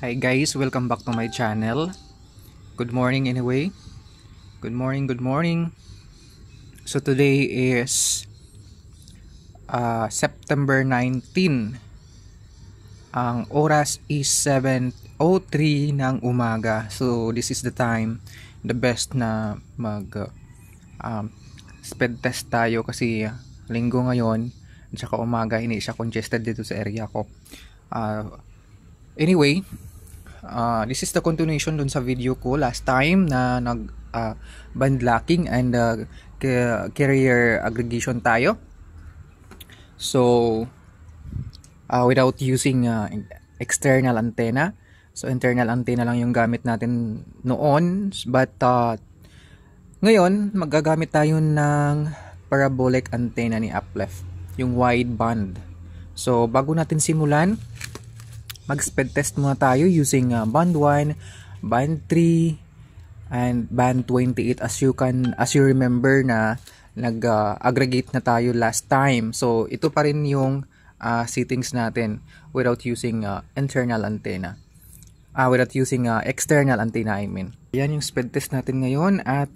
Hi guys, welcome back to my channel. Good morning anyway. Good morning, good morning. So today is uh, September 19. Ang oras is 7.03 ng umaga. So this is the time, the best na mag um, speed test tayo kasi uh, linggo ngayon at saka umaga hindi siya congested dito sa area ko. Uh, anyway, uh, this is the continuation dun sa video ko last time na nag uh, ah, bandlocking and uh, ah, carrier aggregation tayo. So, uh, without using uh, external antenna. So, internal antenna lang yung gamit natin noon. But, uh, ngayon, magagamit tayo ng parabolic antenna ni Uplef. Yung wide band. So, bago natin simulan, mag speed test muna tayo using uh, band 1, band 3, and band 28 as you can as you remember na nag-aggregate uh, na tayo last time. So ito pa rin yung uh, settings natin without using uh, internal antenna. Uh, without using uh, external antenna I mean. Yan yung speed test natin ngayon at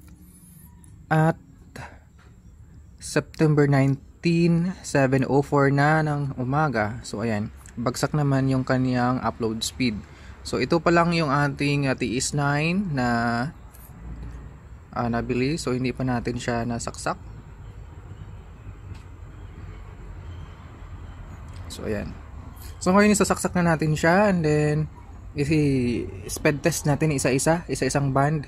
at September 19, 7.04 na ng umaga. So, ayan bagsak naman yung kaniyang upload speed. So ito pa lang yung ating uh, TS9 na uh, nabili so hindi pa natin siya nasaksak. So ayan. So ngayon isasaksak na natin siya and then i-speed test natin isa-isa, isa-isang band.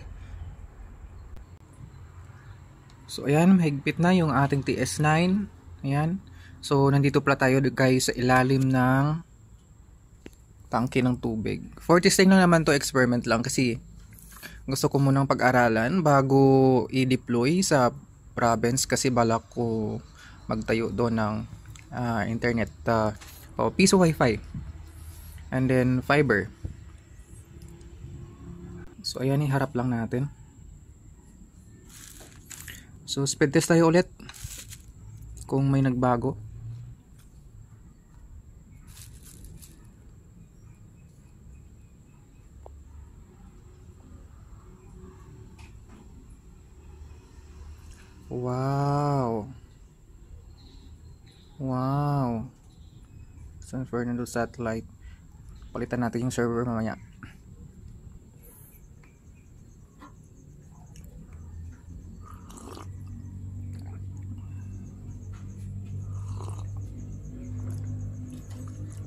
So ayan, mahigpit na yung ating TS9. Ayan. So, nandito pala tayo guys sa ilalim ng tangke ng tubig. For testing lang naman to experiment lang kasi gusto ko munang pag-aralan bago i-deploy sa province kasi balak ko magtayo doon ng uh, internet uh, oh, piso wifi and then fiber so ayan harap lang natin so speed test tayo ulit kung may nagbago Wow. Wow. San Fernando Satellite. Palitan natin yung server mamaya.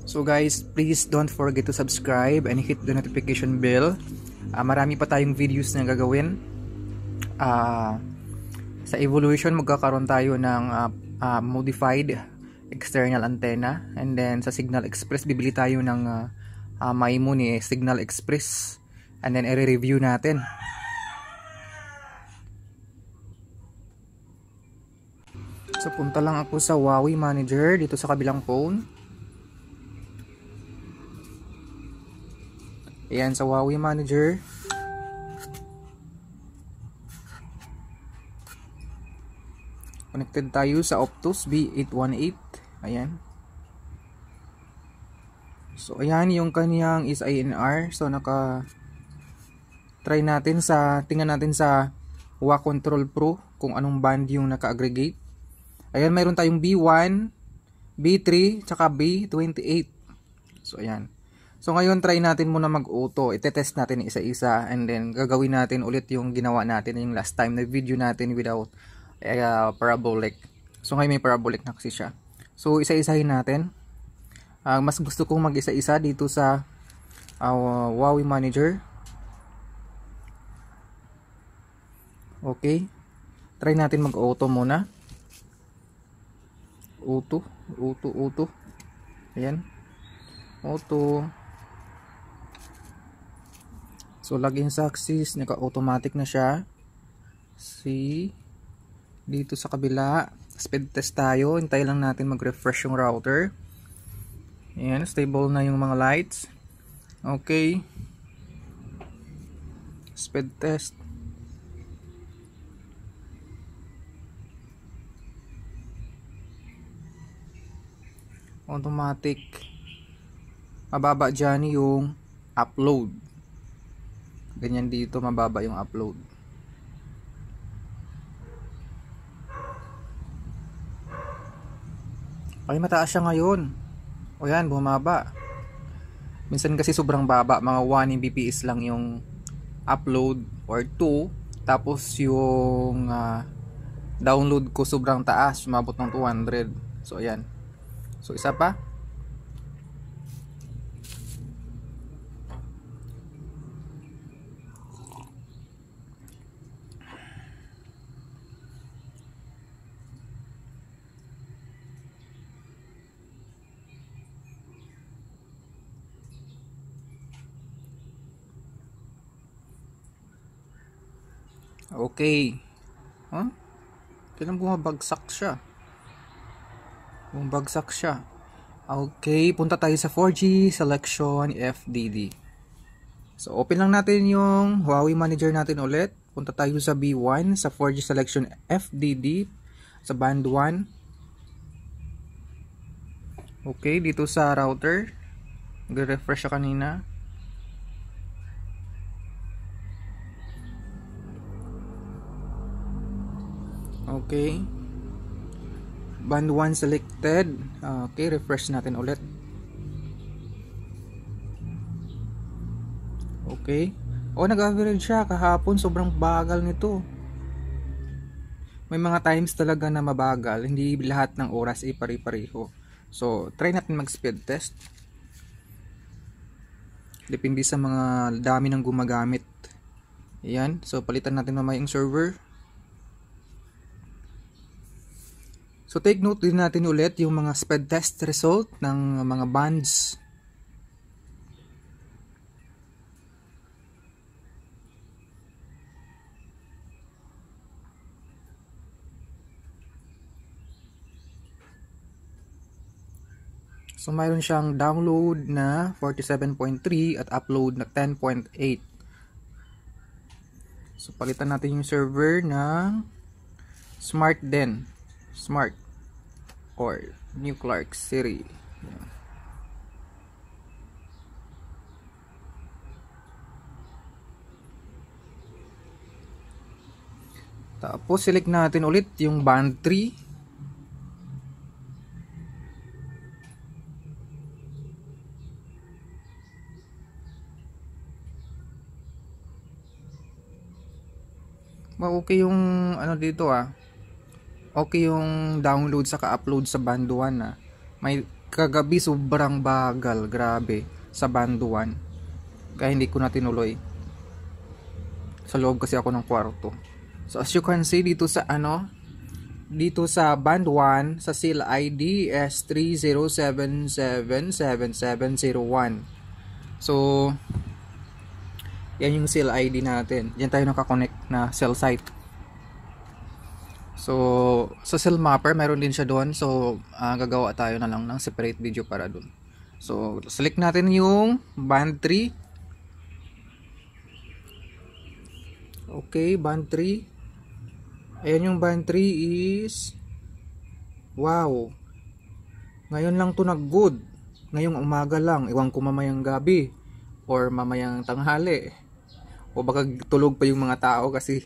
So guys, please don't forget to subscribe and hit the notification bell. Uh, marami pa tayong videos na gagawin. Ah... Uh, sa evolution, magkakaroon tayo ng uh, uh, modified external antenna. And then, sa Signal Express, bibili tayo ng uh, uh, MIMO ni Signal Express. And then, i-review natin. So, punta lang ako sa Huawei Manager dito sa kabilang phone. Ayan, sa Huawei Manager. Connected tayo sa Optus B818. Ayan. So, ayan yung kaniyang is INR. So, naka try natin sa, tingnan natin sa WA Control Pro kung anong band yung naka-aggregate. Ayan, mayroon tayong B1, B3, tsaka B28. So, ayan. So, ngayon, try natin muna mag-auto. Ite-test natin isa-isa and then gagawin natin ulit yung ginawa natin yung last time na video natin without uh, parabolic. So ngayon may parabolic na kasi siya. So isa-isahin natin. Uh, mas gusto kong mag-isa-isa dito sa uh, Huawei Manager. Okay. Try natin mag-auto muna. Auto, auto, auto. Ayan. Auto. So login sa axis, naka-automatic na siya. See dito sa kabila. Speed test tayo. Hintay lang natin mag-refresh yung router. Ayan, stable na yung mga lights. Okay. Speed test. Automatic. Mababa dyan yung upload. Ganyan dito, mababa yung upload. Okay, mataas siya ngayon. O yan, bumaba. Minsan kasi sobrang baba, mga 1 Mbps lang yung upload or 2. Tapos yung uh, download ko sobrang taas, Umabot ng 200. So ayan. So isa pa, Okay. Huh? Kailan bumabagsak siya? Bumabagsak siya. Okay, punta tayo sa 4G Selection FDD. So, open lang natin yung Huawei Manager natin ulit. Punta tayo sa B1, sa 4G Selection FDD, sa band 1. Okay, dito sa router. Nag-refresh siya kanina. Okay. Band 1 selected. Ah, okay, refresh natin ulit. Okay. Oh, nag-average siya. Kahapon, sobrang bagal nito. May mga times talaga na mabagal. Hindi lahat ng oras ay pari-pariho. So, try natin mag-speed test. Depende sa mga dami ng gumagamit. Ayan. So, palitan natin mamaya yung server. So take note din natin ulit yung mga sped test result ng mga bands. So mayroon siyang download na 47.3 at upload na 10.8. So palitan natin yung server ng Smart Den. Smart or New Clark City. Tapos select natin ulit yung band 3. Ma okay yung ano dito ah okay yung download sa ka upload sa band 1 ah. May kagabi sobrang bagal, grabe sa band 1. Kaya hindi ko na tinuloy. Sa loob kasi ako ng kwarto. So as you can see dito sa ano, dito sa band 1 sa seal ID S307777701. So yan yung seal ID natin. Diyan tayo nakakonect na cell site. So, sa cell mapper, meron din siya doon. So, uh, gagawa tayo na lang ng separate video para doon. So, select natin yung band 3. Okay, band 3. Ayan yung band 3 is... Wow! Ngayon lang to nag-good. Ngayong umaga lang. Iwang ko mamayang gabi. Or mamayang tanghali. O baka tulog pa yung mga tao kasi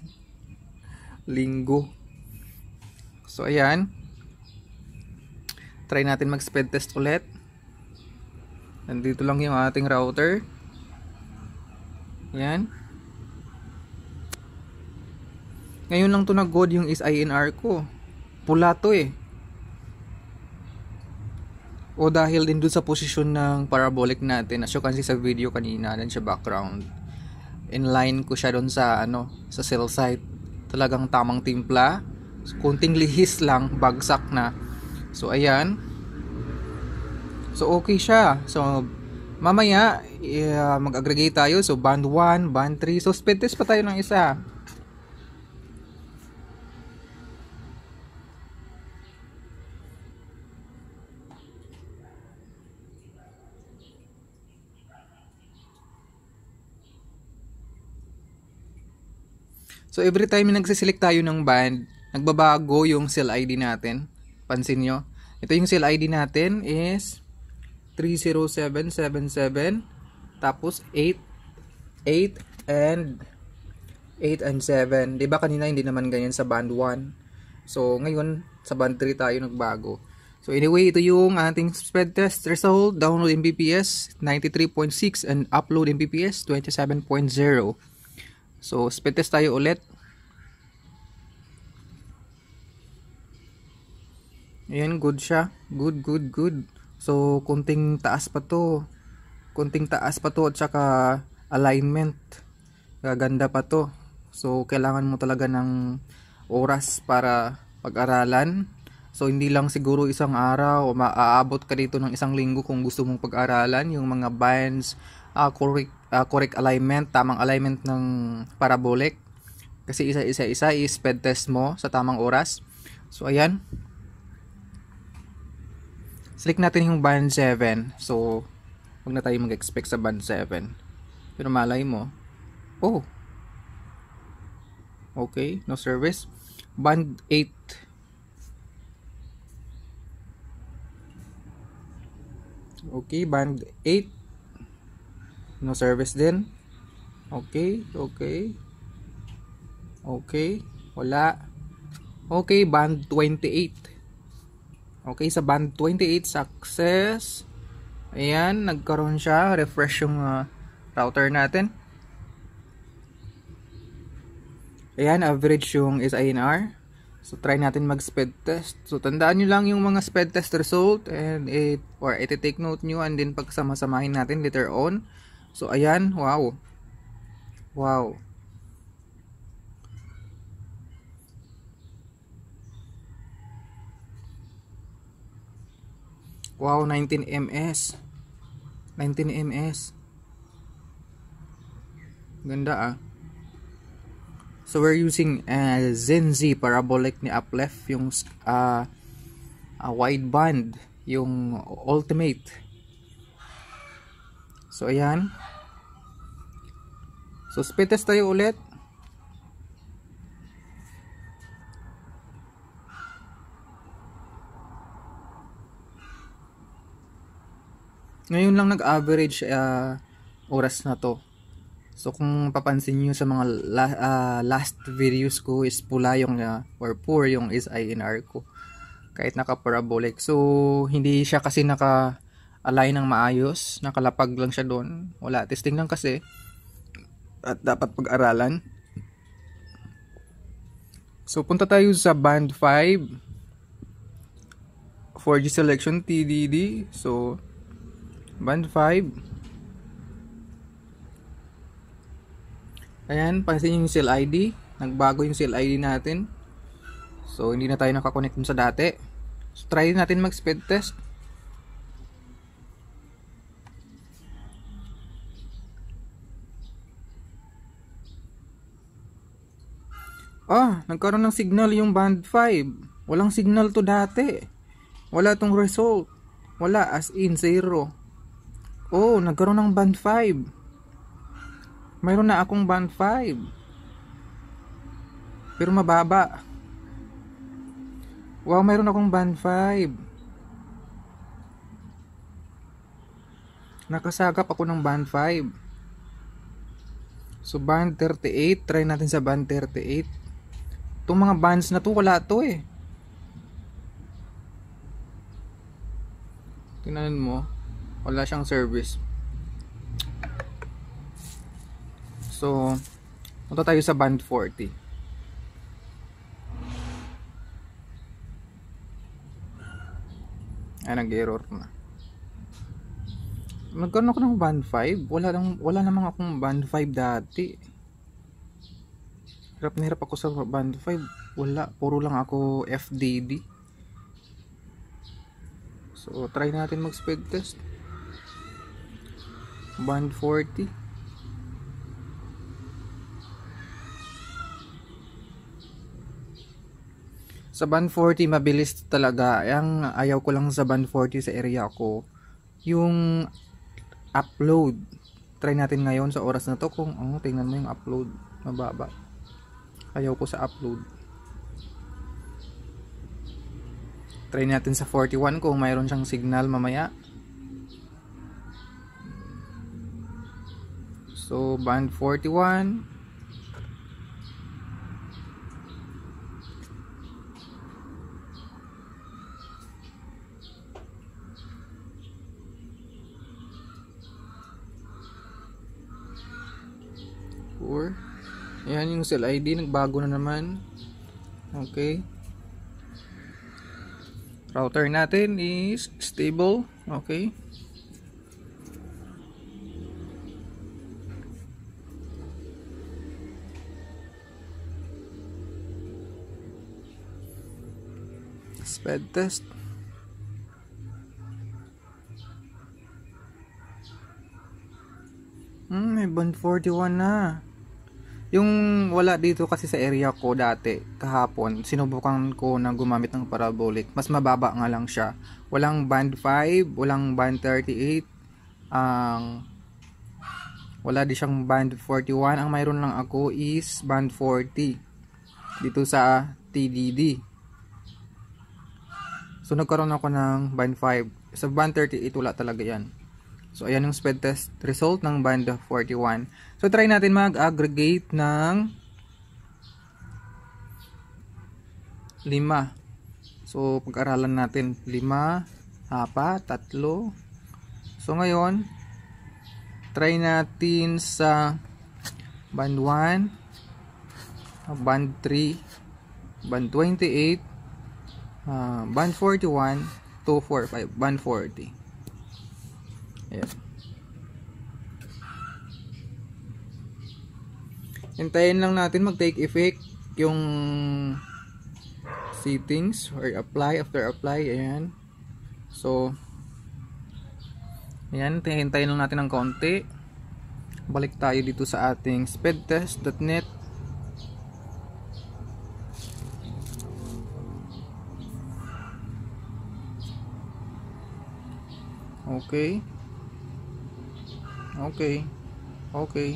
linggo. So ayan. Try natin mag speed test ulit. Nandito lang yung ating router. Ayan. Ngayon lang to nag good yung SINR ko. Pula to eh. O dahil din doon sa posisyon ng parabolic natin. As you can see sa video kanina, dan siya background. Inline ko siya doon sa ano, sa cell site. Talagang tamang timpla kunting lihis lang bagsak na so ayan so okay siya so mamaya uh, mag-aggregate tayo so band 1, band 3 so speed test pa tayo ng isa So every time nagse-select tayo ng band, nagbabago yung cell ID natin. Pansin nyo. Ito yung cell ID natin is 30777 tapos 8 8 and 8 and 7. 'Di ba kanina hindi naman ganyan sa band 1. So ngayon sa band 3 tayo nagbago. So anyway, ito yung ating speed test result, download Mbps 93.6 and upload Mbps 27.0. So speed test tayo ulit. Ayan, good siya. Good, good, good. So, kunting taas pa to. Kunting taas pa to at saka alignment. Gaganda pa to. So, kailangan mo talaga ng oras para pag-aralan. So, hindi lang siguro isang araw o maaabot ka dito ng isang linggo kung gusto mong pag-aralan yung mga bands, uh, correct, uh, correct alignment, tamang alignment ng parabolic. Kasi isa-isa-isa i speed test mo sa tamang oras. So, ayan. Select natin yung band 7. So, wag na tayo mag-expect sa band 7. Pero malay mo. Oh. Okay, no service. Band 8. Okay, band 8. No service din. Okay, okay. Okay, wala. Okay, band 28. Okay, sa band 28 success. Ayan, nagkaroon siya. Refresh yung uh, router natin. Ayan, average yung SINR. So, try natin mag speed test. So, tandaan nyo lang yung mga speed test result and it, or it take note nyo and then pagsamasamahin natin later on. So, ayan, wow. Wow. Wow, 19 ms. 19 ms. Ganda ah. So we're using uh, Zen Z parabolic ni upleft yung uh, uh, band yung ultimate. So ayan. So speed test tayo ulit. ngayon lang nag-average uh, oras na to. So kung papansin niyo sa mga la, uh, last videos ko is pula yung uh, or poor yung INR ko. Kahit naka-parabolic. So hindi siya kasi naka align ng maayos, nakalapag lang siya doon. Wala testing lang kasi at dapat pag-aralan. So punta tayo sa band 5 4G selection TDD. So Band 5. Ayan, pansin yung cell ID. Nagbago yung cell ID natin. So, hindi na tayo nakakonect sa dati. So, try natin mag-speed test. Ah, nagkaroon ng signal yung band 5. Walang signal to dati. Wala tong result. Wala as in 0 Oh, nagkaroon ng band 5. Mayroon na akong band 5. Pero mababa. Wow, mayroon akong band 5. Nakasagap ako ng band 5. So band 38, try natin sa band 38. Itong mga bands na to, wala to eh. Tingnan mo wala siyang service so punta tayo sa band 40 ay nag-error na nagkaroon ako ng band 5 wala, lang, wala namang akong band 5 dati hirap na hirap ako sa band 5 wala, puro lang ako FDD so try natin mag speed test 140 sa band 40 mabilis talaga ang ayaw ko lang sa band 40 sa area ko yung upload try natin ngayon sa oras na to kung oh, tingnan mo yung upload mababa ayaw ko sa upload try natin sa 41 kung mayroon siyang signal mamaya So, band 41. Four. Ayan yung cell ID. Nagbago na naman. Okay. Router natin is stable. Okay. Bed test. Hmm, may 141 na. Yung wala dito kasi sa area ko dati, kahapon, sinubukan ko na gumamit ng parabolic. Mas mababa nga lang siya. Walang band 5, walang band 38. Ang um, wala di siyang band 41. Ang mayroon lang ako is band 40 dito sa TDD. So nagkaroon ako ng band 5. Sa band 38 wala talaga yan. So ayan yung speed test result ng band 41. So try natin mag-aggregate ng 5. So pag-aralan natin 5, hapa, tatlo. So ngayon, try natin sa band 1, band 3, band 28, uh, 141, 245, 140. Ayan. Hintayin lang natin mag-take effect yung settings or apply after apply. Ayan. So, ayan. Hintayin lang natin ng konti. Balik tayo dito sa ating speedtest.net okay okay okay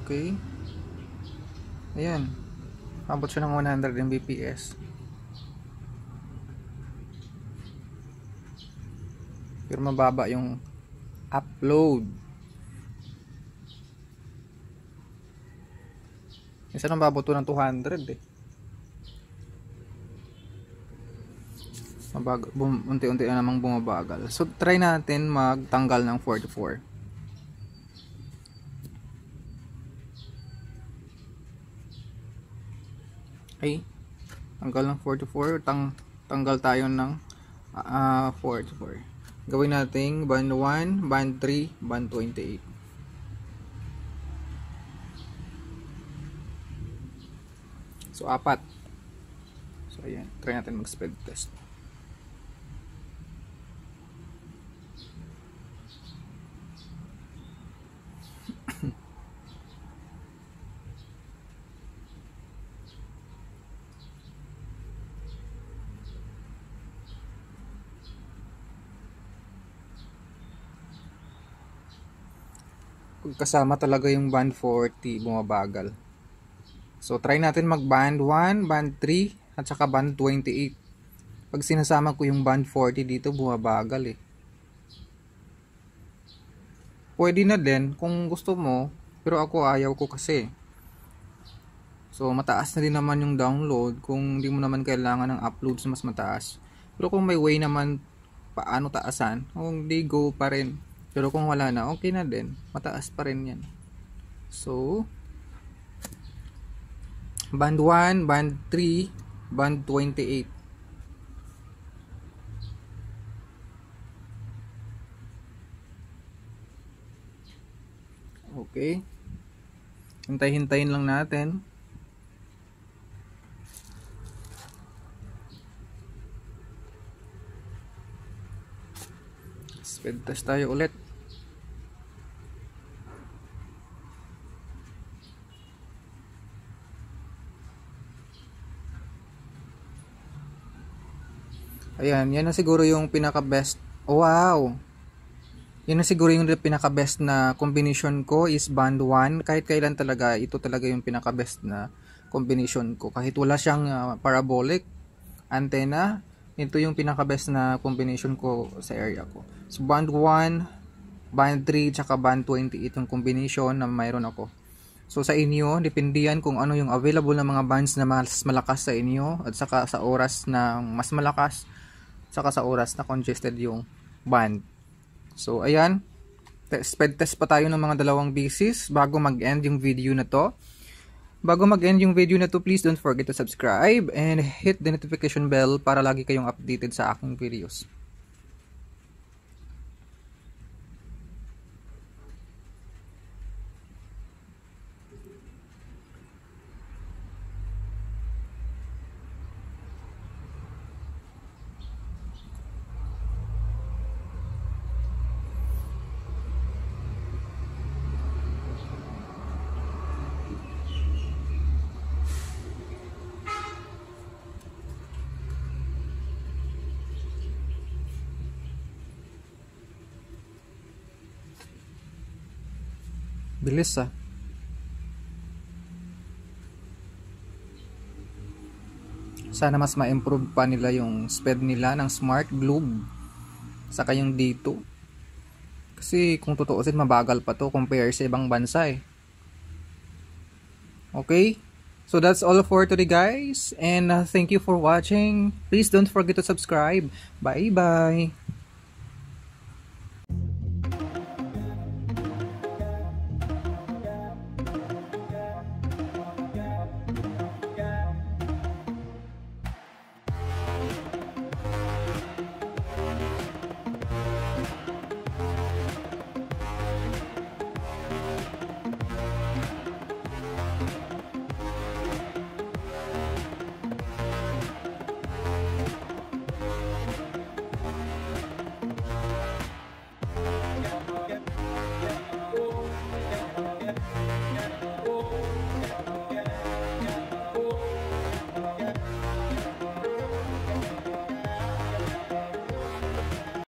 okay ayan abot siya ng 100 mbps pero mababa yung upload isa nang babot ng 200 eh Bag, bum, unti-unti na namang bumabagal. So, try natin magtanggal ng 44. Ay. Tanggal ng 44. Tang, tanggal tayo ng uh, ah, 44. Gawin natin band 1, band 3, band 28. So, apat. So, ayan. Try natin mag speed test. kasama talaga yung band 40 bumabagal. So try natin mag band 1, band 3 at saka band 28. Pag sinasama ko yung band 40 dito bumabagal eh. Pwede na din kung gusto mo pero ako ayaw ko kasi. So mataas na din naman yung download kung hindi mo naman kailangan ng uploads mas mataas. Pero kung may way naman paano taasan, kung hindi go pa rin pero kung wala na, okay na din. Mataas pa rin yan. So, band 1, band 3, band 28. Okay. Hintay-hintayin lang natin. Speed test tayo ulit. Ayan, yan na siguro yung pinaka best. Wow! Yan na siguro yung pinaka best na combination ko is band 1. Kahit kailan talaga, ito talaga yung pinaka best na combination ko. Kahit wala siyang uh, parabolic, antenna, ito yung pinaka best na combination ko sa area ko. So band 1, band 3, tsaka band 20 itong combination na mayroon ako. So sa inyo, depende yan kung ano yung available na mga bands na mas malakas sa inyo at saka sa oras na mas malakas saka sa oras na congested yung band. So ayan, test, test pa tayo ng mga dalawang bases bago mag-end yung video na to. Bago mag-end yung video na to, please don't forget to subscribe and hit the notification bell para lagi kayong updated sa aking videos. Bilis ah. Sana mas ma-improve pa nila yung speed nila ng smart globe. Saka yung dito. Kasi kung tutuusin mabagal pa to compare sa ibang bansa eh. Okay? So that's all for today guys and uh, thank you for watching. Please don't forget to subscribe. Bye bye.